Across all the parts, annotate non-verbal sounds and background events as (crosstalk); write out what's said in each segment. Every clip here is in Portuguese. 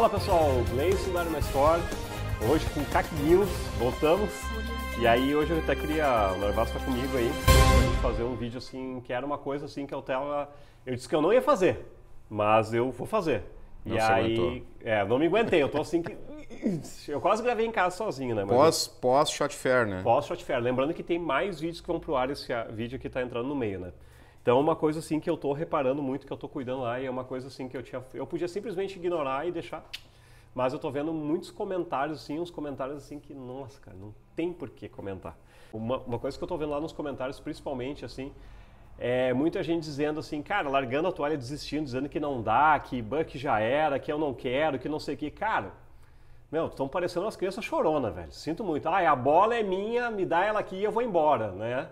Fala pessoal, Gleison da Arma Store, hoje com CAC News, voltamos. E aí hoje eu até queria, o Narvasso tá comigo aí, pra gente fazer um vídeo assim, que era uma coisa assim que eu tava, eu disse que eu não ia fazer, mas eu vou fazer. Não e aí, aguentou. é, não me aguentei, eu tô assim que eu quase gravei em casa sozinho, né? pós, pós Shot Fair, né? Pós Shot Fair. Lembrando que tem mais vídeos que vão pro ar esse vídeo que tá entrando no meio, né? Então, é uma coisa assim que eu estou reparando muito, que eu estou cuidando lá, e é uma coisa assim que eu tinha, eu podia simplesmente ignorar e deixar. Mas eu estou vendo muitos comentários, assim, uns comentários assim que, nossa, cara, não tem por que comentar. Uma, uma coisa que eu estou vendo lá nos comentários, principalmente, assim, é muita gente dizendo assim, cara, largando a toalha, desistindo, dizendo que não dá, que Buck já era, que eu não quero, que não sei o que. Cara, meu, estão parecendo umas crianças chorona, velho. Sinto muito. Ah, a bola é minha, me dá ela aqui e eu vou embora, né?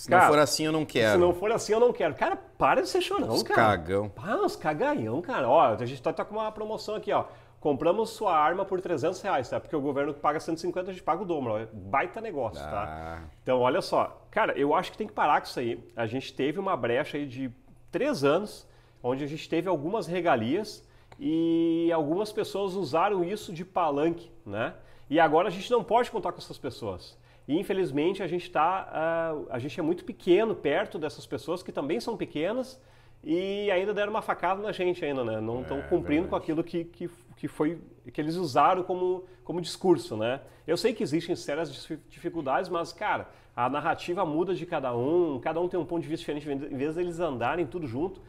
Se cara, não for assim, eu não quero. Se não for assim, eu não quero. Cara, para de ser chorão, os cara. cagão. ah, os cagaião, cara. Ó, a gente tá, tá, com uma promoção aqui, ó. Compramos sua arma por 300 reais, tá? Porque o governo paga 150, a gente paga o dobro. Ó. É baita negócio, tá? ah. tá? Então, olha só. Cara, eu acho que tem que parar com isso aí. A gente teve uma brecha aí de três anos, onde a gente teve algumas regalias e algumas pessoas usaram isso de palanque, né? E agora a gente não pode contar com essas pessoas. E infelizmente a gente está uh, ah, a gente é muito pequeno perto dessas pessoas que também são pequenas e ainda deram uma facada na gente ainda, né? Não estão é, cumprindo verdade. com aquilo que, que, que, foi que eles usaram como, como discurso, né? Eu sei que existem sérias dificuldades, mas cara, a narrativa muda de cada um, cada um tem um ponto de vista diferente, em vez deles andarem tudo junto.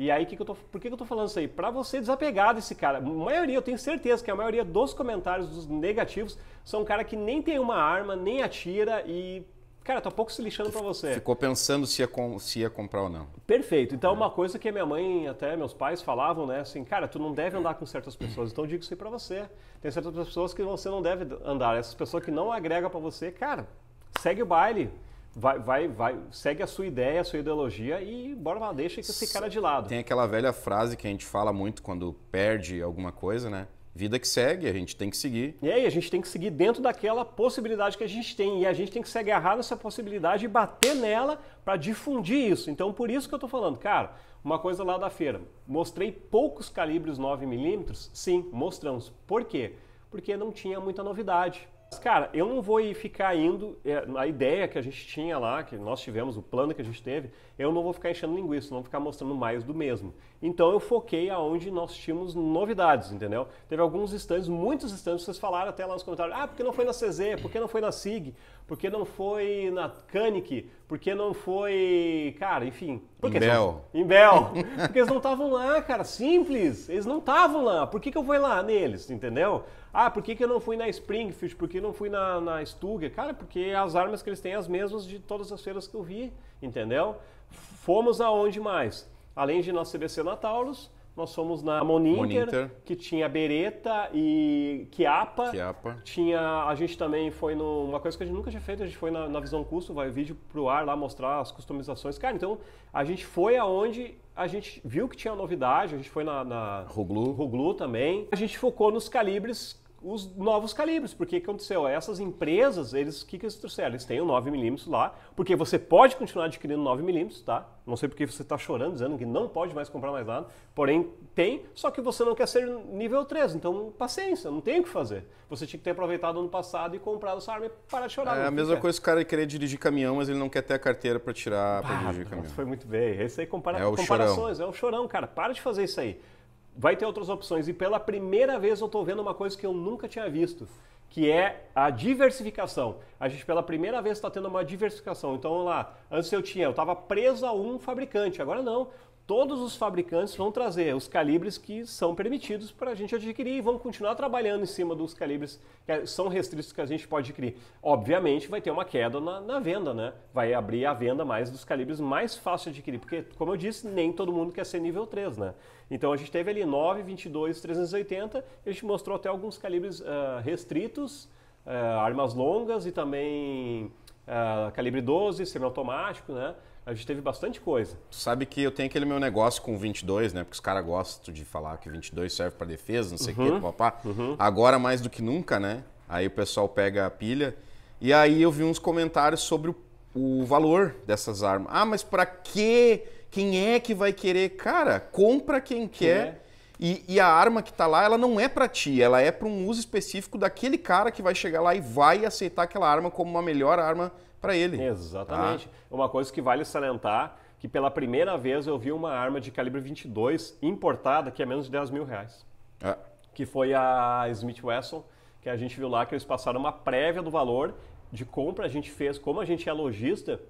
E aí, que que eu tô, por que, que eu tô falando isso aí? Para você desapegar desse cara. A maioria, eu tenho certeza que a maioria dos comentários, dos negativos, são um cara que nem tem uma arma, nem atira e Cara, tá pouco se lixando para você. Ficou pensando se ia, com, se ia comprar ou não. Perfeito. Então, é. uma coisa que minha mãe, até meus pais falavam, né? Assim, cara, tu não deve andar com certas pessoas. Então, eu digo isso aí pra você. Tem certas pessoas que você não deve andar. Essas pessoas que não agrega para você, cara, segue o baile vai, vai, vai, segue a sua ideia, a sua ideologia e bora lá, deixa esse cara de lado. Tem aquela velha frase que a gente fala muito quando perde alguma coisa, né? Vida que segue, a gente tem que seguir. E aí, a gente tem que seguir dentro daquela possibilidade que a gente tem. E a gente tem que se agarrar nessa possibilidade e bater nela para difundir isso. Então, por isso que eu estou falando, cara, uma coisa lá da feira. Mostrei poucos calibres 9mm? Sim, mostramos. Por quê? Porque não tinha muita novidade. Cara, eu não vou ficar indo. É, a ideia que a gente tinha lá, que nós tivemos, o plano que a gente teve, eu não vou ficar enchendo linguiça, não vou ficar mostrando mais do mesmo. Então eu foquei aonde nós tínhamos novidades, entendeu? Teve alguns stands, muitos stands. vocês falaram até lá nos comentários, ah, porque não foi na CZ, porque não foi na SIG, porque não foi na Canic, porque não foi, cara, enfim. Porque em Bel. Não... Em Bel. porque eles não estavam lá, cara, simples. Eles não estavam lá. Por que, que eu fui lá neles, entendeu? Ah, por que, que eu não fui na Springfield? Por que não fui na, na Cara, porque as armas que eles têm as mesmas de todas as feiras que eu vi, entendeu? Fomos aonde mais? Além de nós na Taurus, nós fomos na Moninter, Moninter, que tinha Beretta e Chiapa. Quiapa. Tinha, a gente também foi numa coisa que a gente nunca tinha feito, a gente foi na, na Visão Custo, vai o vídeo pro ar lá mostrar as customizações. Cara, então a gente foi aonde a gente viu que tinha novidade, a gente foi na, na Ruglu. Ruglu também. A gente focou nos calibres os novos calibres. Porque o que aconteceu? Essas empresas, eles, o que, que eles trouxeram? Eles têm o 9mm lá, porque você pode continuar adquirindo 9mm, tá? Não sei porque você está chorando, dizendo que não pode mais comprar mais nada. Porém, tem, só que você não quer ser nível 3. Então, paciência, não tem o que fazer. Você tinha que ter aproveitado ano passado e comprado essa arma e parar de chorar. É a mesma quer. coisa o cara querer dirigir caminhão, mas ele não quer ter a carteira para tirar, para ah, dirigir caminhão. Foi muito bem. Esse aí compara é comparações, chorão. é o chorão, cara. Para de fazer isso aí vai ter outras opções. E pela primeira vez eu estou vendo uma coisa que eu nunca tinha visto, que é a diversificação. A gente pela primeira vez está tendo uma diversificação. Então lá, antes eu tinha, eu estava preso a um fabricante, agora não todos os fabricantes vão trazer os calibres que são permitidos para a gente adquirir e vão continuar trabalhando em cima dos calibres que são restritos que a gente pode adquirir. Obviamente vai ter uma queda na, na venda, né? Vai abrir a venda mais dos calibres mais fácil de adquirir, porque como eu disse, nem todo mundo quer ser nível 3, né? Então a gente teve ali 9, 22, 380, a gente mostrou até alguns calibres uh, restritos, uh, armas longas e também uh, calibre 12, semiautomático, né? A gente teve bastante coisa. sabe que eu tenho aquele meu negócio com 22, né? Porque os caras gostam de falar que 22 serve para defesa, não sei o uhum. que, papá. Uhum. Agora mais do que nunca, né? Aí o pessoal pega a pilha. E aí eu vi uns comentários sobre o, o valor dessas armas. Ah, mas para quê? Quem é que vai querer? Cara, compra quem quer. Quem é? E, e, a arma que está lá, ela não é para ti, ela é para um uso específico daquele cara que vai chegar lá e vai aceitar aquela arma como uma melhor arma para ele. Tá? Exatamente. Tá? Uma coisa que vale salientar que pela primeira vez eu vi uma arma de calibre 22 importada que é menos de 10 mil reais. É. Que foi a Smith Wesson, que a gente viu lá que eles passaram uma prévia do valor de compra. A gente fez, como a gente é lojista,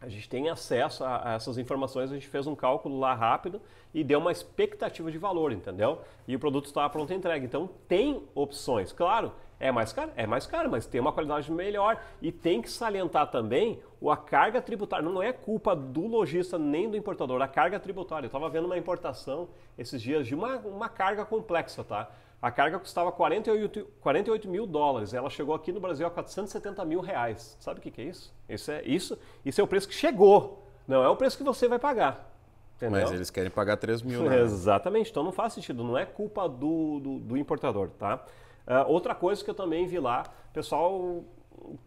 a gente tem acesso a, a, essas informações, a gente fez um cálculo lá rápido e deu uma expectativa de valor, entendeu? E o produto estava pronto e entregue. Então tem opções, claro. É mais caro? É mais caro, mas tem uma qualidade melhor. E tem que salientar também a carga tributária. Não é culpa do lojista nem do importador, a carga tributária. Eu estava vendo uma importação esses dias de uma, uma carga complexa, tá? A carga custava 48, 48 mil dólares, ela chegou aqui no Brasil a 470 mil reais. Sabe o que, que é isso? Isso é, isso, isso é o preço que chegou, não é o preço que você vai pagar. Entendeu? Mas eles querem pagar 3 mil, né? Exatamente, então não faz sentido, não é culpa do, do, do importador, tá? Uh, outra coisa que eu também vi lá, pessoal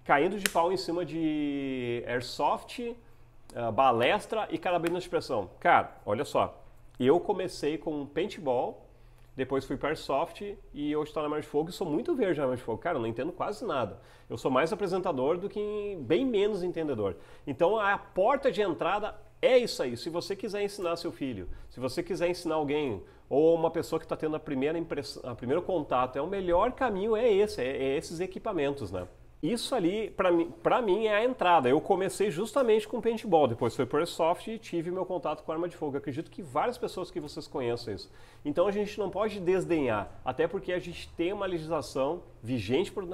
caindo de pau em cima de airsoft, uh, balestra e carabina de pressão. Cara, olha só, eu comecei com paintball, depois fui para Airsoft e hoje estou na Mar de Fogo e sou muito verde na Mar de Fogo. Cara, eu não entendo quase nada. Eu sou mais apresentador do que bem menos entendedor. Então a porta de entrada é isso aí. Se você quiser ensinar seu filho, se você quiser ensinar alguém ou uma pessoa que está tendo a primeira impressão, a primeiro contato, é o melhor caminho é esse, é, é esses equipamentos, né? isso ali, para mim, mim, é a entrada. Eu comecei justamente com paintball, depois foi por airsoft e tive meu contato com arma de fogo. Eu acredito que várias pessoas que vocês conheçam isso. Então a gente não pode desdenhar, até porque a gente tem uma legislação vigente por,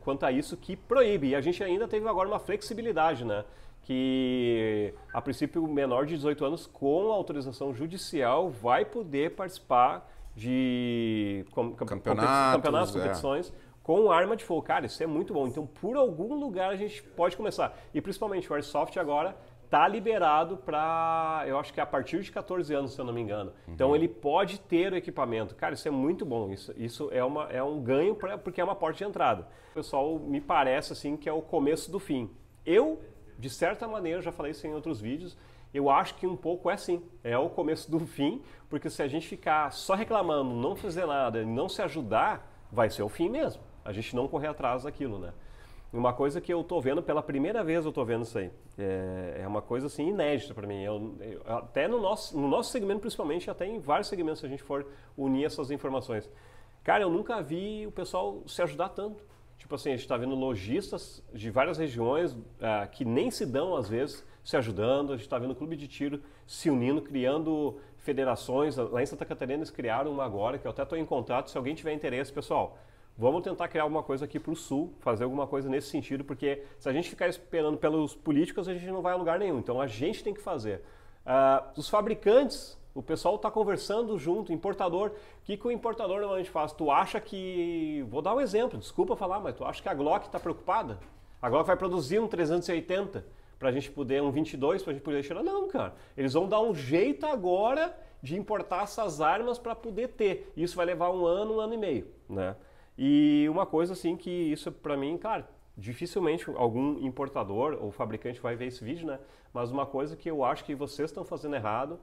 quanto a isso que proíbe. E a gente ainda teve agora uma flexibilidade, né? Que a princípio o menor de 18 anos com autorização judicial vai poder participar de com, campeonatos, campeonatos é. competições. É com arma de fogo. Cara, isso é muito bom. Então, por algum lugar a gente pode começar. E principalmente o Airsoft agora está liberado para, eu acho que é a partir de 14 anos, se eu não me engano. Então, uhum. Então ele pode ter o equipamento. Cara, isso é muito bom. Isso, isso é, uma, é um ganho pra, porque é uma porta de entrada. O pessoal me parece assim que é o começo do fim. Eu, de certa maneira, já falei isso em outros vídeos, eu acho que um pouco é assim. É o começo do fim, porque se a gente ficar só reclamando, não fazer nada, não se ajudar, vai ser o fim mesmo a gente não correr atrás daquilo, né? Uma coisa que eu estou vendo, pela primeira vez eu estou vendo isso aí. É, é uma coisa assim inédita para mim. Eu, eu, até no nosso, no nosso segmento, principalmente, até em vários segmentos, se a gente for unir essas informações. Cara, eu nunca vi o pessoal se ajudar tanto. Tipo assim, a gente está vendo lojistas de várias regiões ah, que nem se dão às vezes se ajudando. A gente está vendo clube de tiro se unindo, criando federações. Lá em Santa Catarina eles criaram uma agora, que eu até estou em contato. Se alguém tiver interesse, pessoal, Vamos tentar criar alguma coisa aqui para o Sul, fazer alguma coisa nesse sentido, porque se a gente ficar esperando pelos políticos, a gente não vai a lugar nenhum. Então a gente tem que fazer. Uh, os fabricantes, o pessoal está conversando junto, importador. O que, que o importador normalmente faz? Tu acha que. Vou dar um exemplo, desculpa falar, mas tu acha que a Glock está preocupada? A Glock vai produzir um 380 para a gente poder, um 22 para a gente poder tirar? Não, cara. Eles vão dar um jeito agora de importar essas armas para poder ter. Isso vai levar um ano, um ano e meio, né? E uma coisa assim que isso para mim, claro, dificilmente algum importador ou fabricante vai ver esse vídeo, né? Mas uma coisa que eu acho que vocês estão fazendo errado,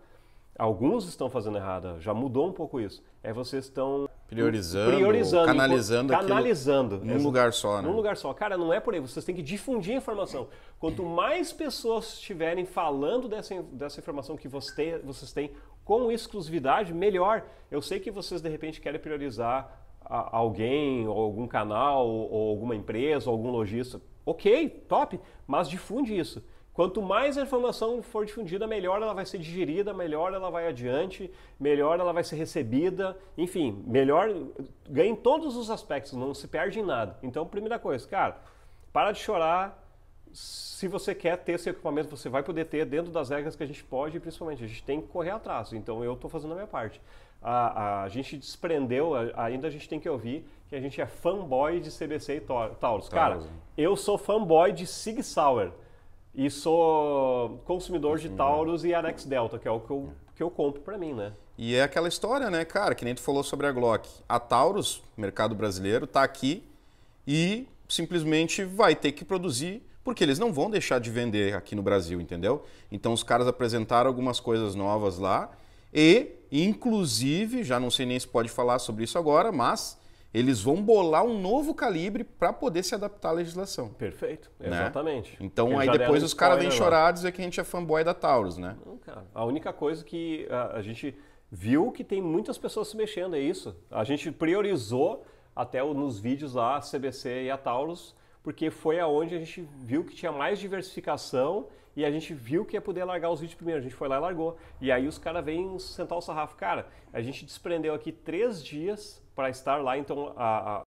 alguns estão fazendo errado, já mudou um pouco isso. É vocês estão priorizando, priorizando canalizando, canalizando num lugar só, né? Num lugar só. Cara, não é por aí, vocês têm que difundir a informação. Quanto mais pessoas estiverem falando dessa, dessa informação que você, vocês têm com exclusividade, melhor. Eu sei que vocês de repente querem priorizar alguém, ou algum canal, ou, alguma empresa, ou algum lojista. Ok, top, mas difunde isso. Quanto mais a informação for difundida, melhor ela vai ser digerida, melhor ela vai adiante, melhor ela vai ser recebida, enfim, melhor ganha em todos os aspectos, não se perde em nada. Então, primeira coisa, cara, para de chorar. Se você quer ter esse equipamento, você vai poder ter dentro das regras que a gente pode, principalmente a gente tem que correr atrás. Então, eu estou fazendo a minha parte a, a, a gente desprendeu, a, ainda a gente tem que ouvir que a gente é fanboy de CBC e Taurus. Cara, eu sou fanboy de Sig Sauer e sou consumidor de uhum. Taurus e Anex Delta, que é o que eu, que eu compro para mim, né? E é aquela história, né, cara, que nem tu falou sobre a Glock. A Taurus, mercado brasileiro, tá aqui e simplesmente vai ter que produzir porque eles não vão deixar de vender aqui no Brasil, entendeu? Então os caras apresentaram algumas coisas novas lá e Inclusive, já não sei nem se pode falar sobre isso agora, mas eles vão bolar um novo calibre para poder se adaptar à legislação. Perfeito, né? exatamente. Então Porque aí depois os caras vêm chorar dizer que a gente é fanboy da Taurus, né? Não, cara. A única coisa que a, a, gente viu que tem muitas pessoas se mexendo, é isso. A gente priorizou até nos vídeos lá a CBC e a Taurus porque foi aonde a gente viu que tinha mais diversificação e a gente viu que ia poder largar os vídeos primeiro. A gente foi lá e largou. E aí os caras vêm sentar o sarrafo. Cara, a gente desprendeu aqui três dias para estar lá, então a,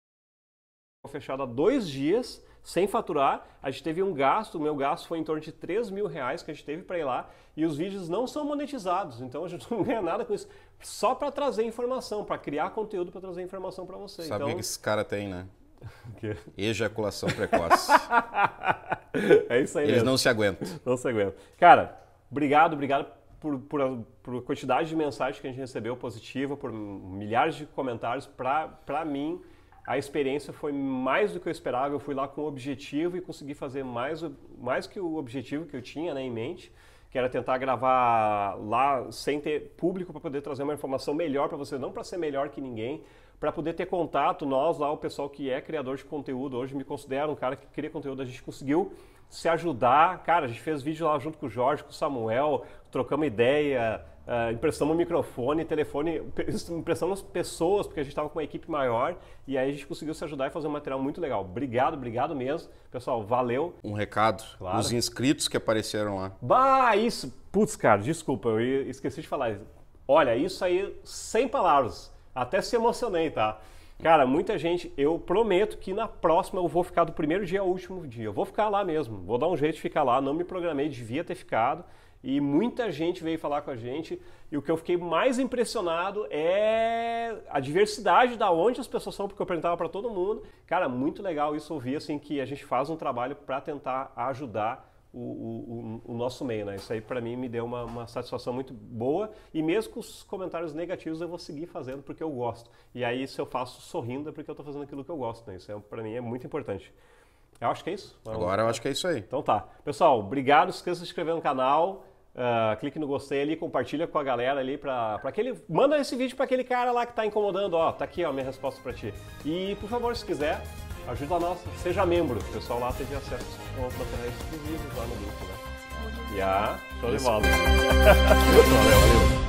a fechada dois dias sem faturar. A gente teve um gasto, o meu gasto foi em torno de 3 mil reais que a gente teve para ir lá e os vídeos não são monetizados, então a gente (laughs) não ganha nada com isso. Só para trazer informação, para criar conteúdo, para trazer informação para vocês. Sabia então, que esse cara tem, né? Ejaculação precoce. (laughs) é isso aí Eles mesmo. não se aguentam. Não se aguentam. Cara, obrigado, obrigado por, por, a, por a quantidade de mensagens que a gente recebeu positiva, por milhares de comentários. Para mim, a experiência foi mais do que eu esperava. Eu fui lá com o objetivo e consegui fazer mais, mais que o objetivo que eu tinha né, em mente, que era tentar gravar lá sem ter público para poder trazer uma informação melhor para você, não para ser melhor que ninguém, para poder ter contato, nós lá, o pessoal que é criador de conteúdo, hoje me considero um cara que cria conteúdo, a gente conseguiu se ajudar. Cara, a gente fez vídeo lá junto com o Jorge, com o Samuel, trocamos ideia, uh, emprestamos microfone, telefone, emprestamos pessoas, porque a gente estava com uma equipe maior e aí a gente conseguiu se ajudar e fazer um material muito legal. Obrigado, obrigado mesmo. Pessoal, valeu. Um recado, claro. os inscritos que apareceram lá. Bah, isso! Putz, cara, desculpa, eu esqueci de falar. Olha, isso aí, sem palavras. Até se emocionei, tá? Cara, muita gente, eu prometo que na próxima eu vou ficar do primeiro dia ao último dia. Eu vou ficar lá mesmo, vou dar um jeito de ficar lá. Não me programei, devia ter ficado. E muita gente veio falar com a gente. E o que eu fiquei mais impressionado é a diversidade da onde as pessoas são, porque eu perguntava para todo mundo. Cara, muito legal isso ouvir, assim, que a gente faz um trabalho para tentar ajudar o, o, o, nosso meio, né? Isso aí para mim me deu uma, uma, satisfação muito boa e mesmo com os comentários negativos eu vou seguir fazendo porque eu gosto. E aí se eu faço sorrindo é porque eu estou fazendo aquilo que eu gosto, né? Isso é, para mim é muito importante. Eu acho que é isso. Vamos... Agora eu acho que é isso aí. Então tá. Pessoal, obrigado. Esqueça de se inscrever no canal. Uh, clique no gostei ali, compartilha com a galera ali para aquele. Manda esse vídeo para aquele cara lá que está incomodando. Ó, tá aqui ó, a minha resposta para ti. E por favor, se quiser, ajuda a nossa, seja membro. O pessoal lá teve acesso a uns materiais exclusivos lá no grupo, né? Uhum. E a. Show de bola. (laughs) valeu, valeu.